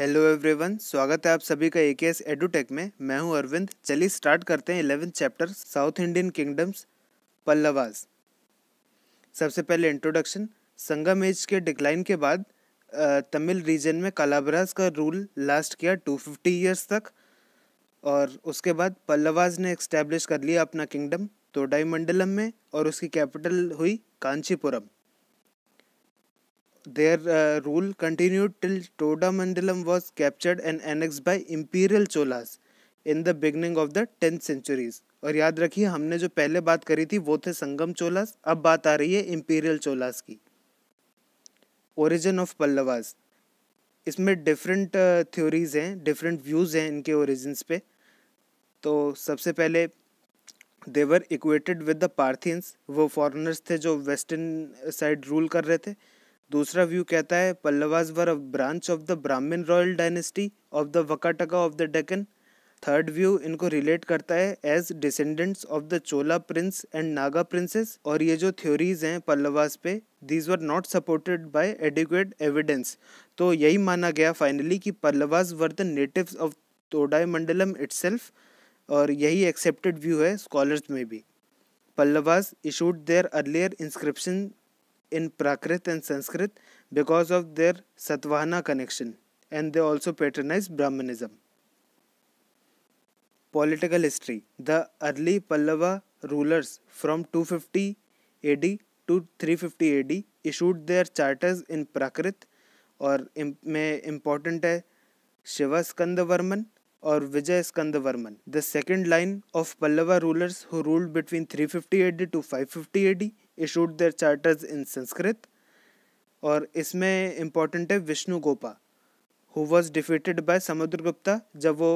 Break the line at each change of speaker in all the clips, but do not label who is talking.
Hello everyone स्वागत है आप सभी का एस एडुटेक में मैं हूं अरविंद चलिए स्टार्ट करते हैं eleventh chapter south Indian kingdoms Pallavas सबसे पहले इंट्रोडक्शन संगम एज के डिक्लाइन के बाद तमिल रीजन में कालाबराज का रूल लास्ट किया 250 ईयर्स तक और उसके बाद पल्लवाज ने एक्स्टैब्लिश कर लिया अपना किंगडम तोडाई मंडलम में और उसकी कैपिटल हुई Kanchipuram Their uh, rule continued till Toda Mandalam was captured and annexed by imperial Cholas in the beginning of the 10th centuries. और याद रखिए हमने जो पहले बात करी थी वो थे संगम चोलास अब बात आ रही है इम्पीरियल चोलास की ओरिजिन ऑफ पल्लवास इसमें डिफरेंट थ्योरीज uh, हैं डिफरेंट व्यूज़ हैं इनके ओरिजिनस पे तो सबसे पहले they were equated with the Parthians वो फॉरेनर्स थे जो वेस्टर्न साइड रूल कर रहे थे दूसरा व्यू कहता है Pallavas were a branch of the Brahmin royal dynasty of the Vakataka of the Deccan third view इनको रिलेट करता है as descendants of the Chola prince and Naga princess और ये जो थ्योरीज हैं पल्लवास पे these were not supported by adequate evidence तो यही माना गया फाइनली कि Pallavas were the natives of तोडाई मंडलम इट्सल्फ और यही एक्सेप्टेड व्यू है स्कॉलर्स में भी Pallavas issued their earlier inscription in Prakrit and Sanskrit because of their Satvahana connection, and they also patronize Brahmanism. Political history The early Pallava rulers from 250 AD to 350 AD issued their charters in Prakrit, और में important है शिवा स्कंद वर्मन और Vijaya Skanda Varman the second line of Pallava rulers who ruled between 350 AD to 550 AD issued their charters in Sanskrit और इसमें important है Vishnu Gopa who was defeated by Samudragupta जब वो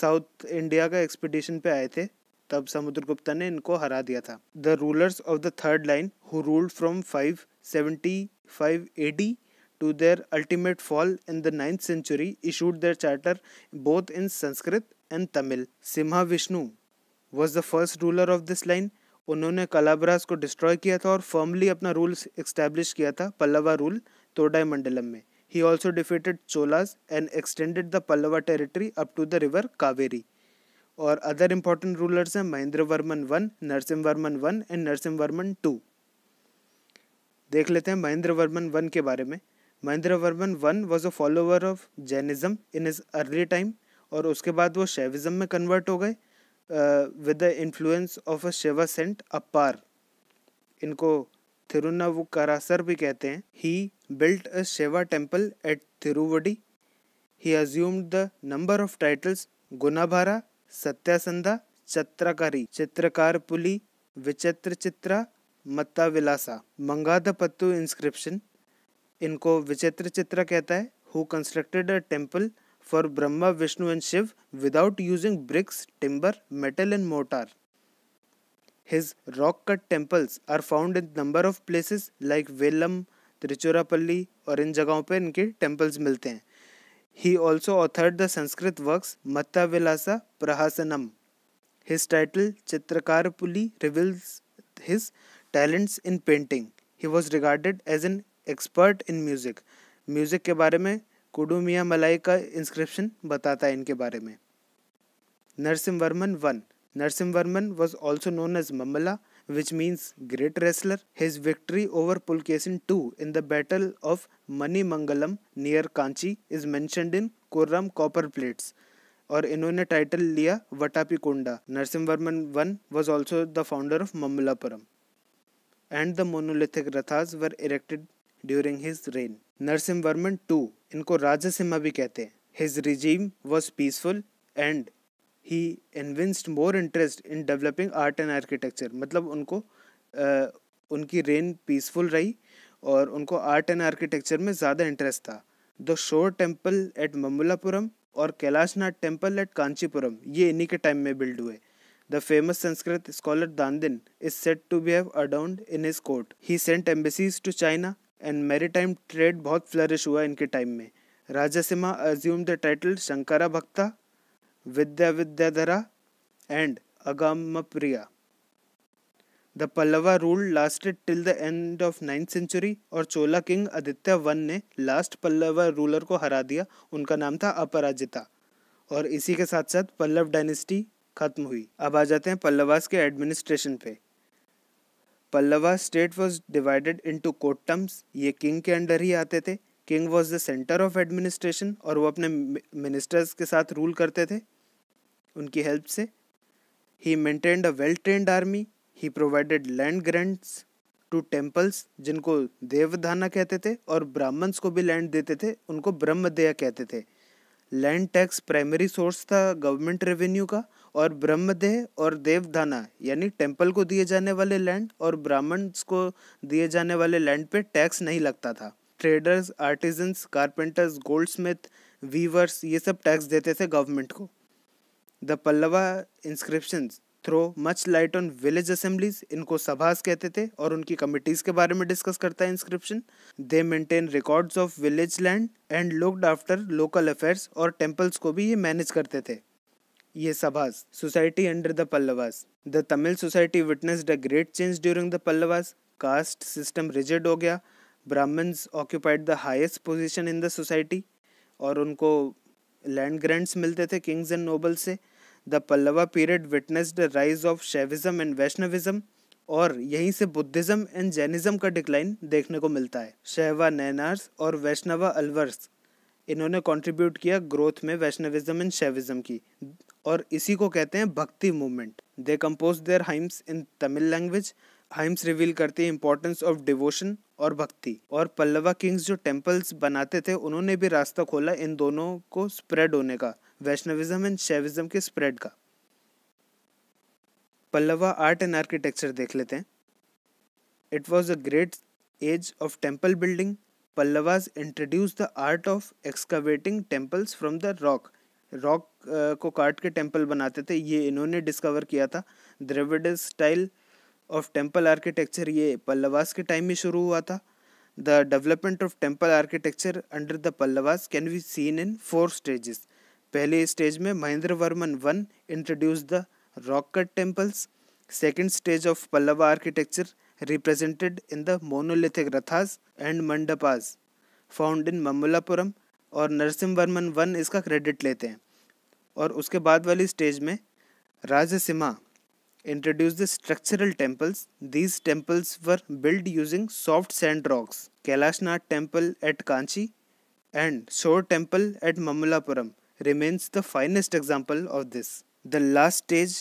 south India का एक्सपीडिशन पे आए थे तब समुद्रगुप्ता ने इनको हरा दिया था the rulers of the third line who ruled from five seventy five A D to their ultimate fall in the ninth century issued their charter both in Sanskrit and Tamil Simha Vishnu was the first ruler of this line उन्होंने कलाबरास को destroy किया था और firmly अपना rule establish किया था Pallava rule तोडाई मंडलम में ही also defeated Cholas and extended the Pallava territory up to the river Kaveri और अदर इम्पॉर्टेंट रूलर्स हैं Mahendra Varman one Narasimha Varman one and Narasimha Varman two देख लेते हैं महेंद्र वर्मन वन के बारे में Mahendra Varman one was a follower of Jainism in his early time और उसके बाद वो शैविज़म में कन्वर्ट हो गए uh, with the influence of a Shiva saint Appar. इनको थिरुनावुकरासर भी कहते हैं he built a Shiva temple at Thiruvadi he assumed the number of titles Gunabhara Satyasandha Chaityakari Chitrakarapuli विचित्र चित्रा मत्ता विलासा मंगाद इंस्क्रिप्शन इनको विचित्र चित्र कहता है who constructed a temple for Brahma, Vishnu, and Shiv without using bricks, timber, metal, and mortar. His rock cut temples are found in number of places like Velam, Tiruchirappalli और इन जगहों पर इनके टेम्पल्स मिलते हैं he also authored the Sanskrit works Mattavilasa Prahasanam his title Chitrakarapuli reveals his talents in painting he was regarded as an expert in music music के बारे में कुडू मियाँ मलाई का इंस्क्रिप्शन बताता है इनके बारे में Narasimha Varman one Narasimha Varman was also known as Mamalla means great great his victory over Pulakeshin two in the battle of Manimangalam near Kanchi is mentioned in Kuram copper plates और इन्होंने टाइटल लिया Vatapikonda Narasimha Varman one was also the founder of Mamallapuram and the monolithic rathas were erected during his reign Narasimha Varman two इनको Rajasimha भी कहते हैं his regime was peaceful and he evinced more interest in developing art and architecture मतलब उनको आ, उनकी rain peaceful रही और उनको आर्ट एंड आर्किटेक्चर में ज़्यादा इंटरेस्ट था द शोर टेम्पल एट मम्बलापुरम और कैलाशनाथ टेम्पल एट कांचीपुरम ये इन्हीं के टाइम में बिल्ड हुए the famous Sanskrit scholar Dandin is said to be have adorned in his court he sent embassies to China and maritime trade बहुत फ्लरिश हुआ इनके टाइम में Rajasimha assume the title Shankara Bhakta Vidya Vidyadhara and Priya the Pallava rule lasted till the end of ninth century और Chola king Aditya one ने last Pallava ruler को हरा दिया उनका नाम था अपराजिता और इसी के साथ साथ पल्लव डायनेस्टी खत्म हुई अब आ जाते हैं पल्लवास के एडमिनिस्ट्रेशन पे Pallava state was divided into kottams ये किंग के अंडर ही आते थे king was the centre of administration और वो अपने मिनिस्टर्स के साथ रूल करते थे उनकी हेल्प से ही maintained a well trained army he provided land grants to temples जिनको देवधाना कहते थे और ब्राह्मण्स को भी लैंड देते थे उनको ब्रह्मदया कहते थे लैंड टैक्स प्राइमरी सोर्स था गवर्नमेंट रेवेन्यू का और ब्रह्मदेह और देवधाना यानी टेम्पल को दिए जाने वाले लैंड और ब्राह्मण्स को दिए जाने वाले लैंड पे टैक्स नहीं लगता था traders artisans carpenters goldsmith weavers ये सब टैक्स देते थे गवर्नमेंट को the Pallava inscription throw much light on village assemblies इनको सभास कहते थे और उनकी कमिटीज़ के बारे में डिस्कस करता है inscription they maintain records of village land and looked after local affairs और टेम्पल्स को भी ये मैनेज करते थे ये sabhas society under the Pallavas the Tamil society witnessed a great change during the Pallavas caste system rigid हो गया Brahmins occupied the highest position in the society और उनको लैंड ग्रांट्स मिलते थे किंग्स एंड नोबल से the Pallava period witness the rise of Shaivism and Vaishnavism और यहीं से बुद्धिज़्म एंड जैनिज़्म का डिक्लाइन देखने को मिलता है शैवा नैनार्स और वैष्णवा अलवर्स इन्होंने कंट्रीब्यूट किया ग्रोथ में वैष्णविज़्म एंड शैविज्म की और इसी को कहते हैं bhakti movement they compose their hymns in Tamil language hymns reveal करती है इंपॉर्टेंस ऑफ डिवोशन और भक्ति और पल्लवा किंग्स जो टेम्पल्स बनाते थे उन्होंने भी रास्ता खोला इन दोनों को स्प्रेड होने का वैष्णविज्म एंड शैविज्म के स्प्रेड का पल्लवा आर्ट एंड आर्किटेक्चर देख लेते हैं it was a great age of temple building Pallavas introduce the art of excavating temples from the rock rock uh, को काट के टेम्पल बनाते थे ये इन्होंने डिस्कवर किया था Dravida style of temple architecture ये पल्लवास के टाइम में शुरू हुआ था the development of temple architecture under the Pallavas can be seen in four stages पहले स्टेज में Mahendra Varman one introduce the rock cut temples second stage of Pallava architecture represented in the monolithic rathas and mandapas found in Mamallapuram और Varman one इसका credit लेते हैं और उसके बाद वाली स्टेज में Simha introduce the structural temples these temples were build using soft sand rocks Kailasanatha temple at Kanchi and shore temple at Mamallapuram remains the finest example of this the last stage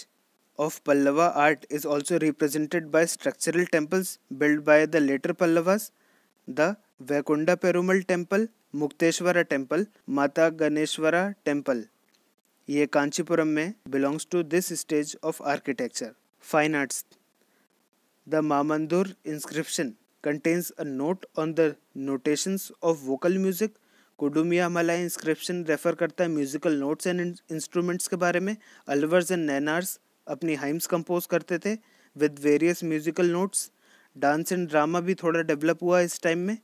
of Pallava art is also represented by structural temples build by the later Pallavas the Vaikunta Perumal temple Mukteshwara temple Matangeshwara temple ये कांचीपुरम में belongs to this stage of architecture fine arts the मामंदूर inscription contains a note on the notations of vocal music Kudumiyanmalai inscription refer करता है musical notes and instruments के बारे में Alvars and नैनार्स अपनी hymns compose करते थे with various musical notes dance and drama भी थोड़ा डेवलप हुआ इस टाइम में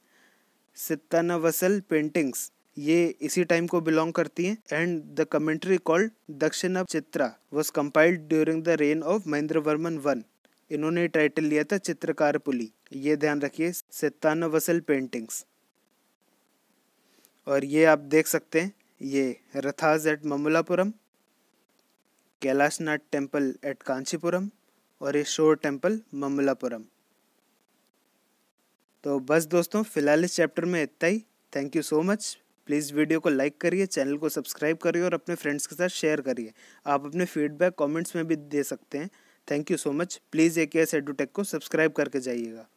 सित्ताना वसल पेंटिंग्स ये इसी टाइम को बिलोंग करती हैं and the commentary called Dakshina Chitra was compiled during the reign of Mahendra Varman one इन्होंने टाइटल लिया था चित्रकार पुली ये ध्यान रखिए सत्तान वसल पेंटिंग्स और ये आप देख सकते हैं ये rathas at Mamallapuram Kailasanatha temple at Kanchipuram और ये शोर टेम्पल ममलापुरम तो बस दोस्तों फिलहाल इस चैप्टर में इतना ही thank you so much please video को लाइक करिए चैनल को सब्सक्राइब करिए और अपने फ्रेंड्स के साथ शेयर करिए आप अपने फीडबैक कमेंट्स में भी दे सकते हैं thank you so much please एक एस एडोटेक को सब्सक्राइब करके जाइएगा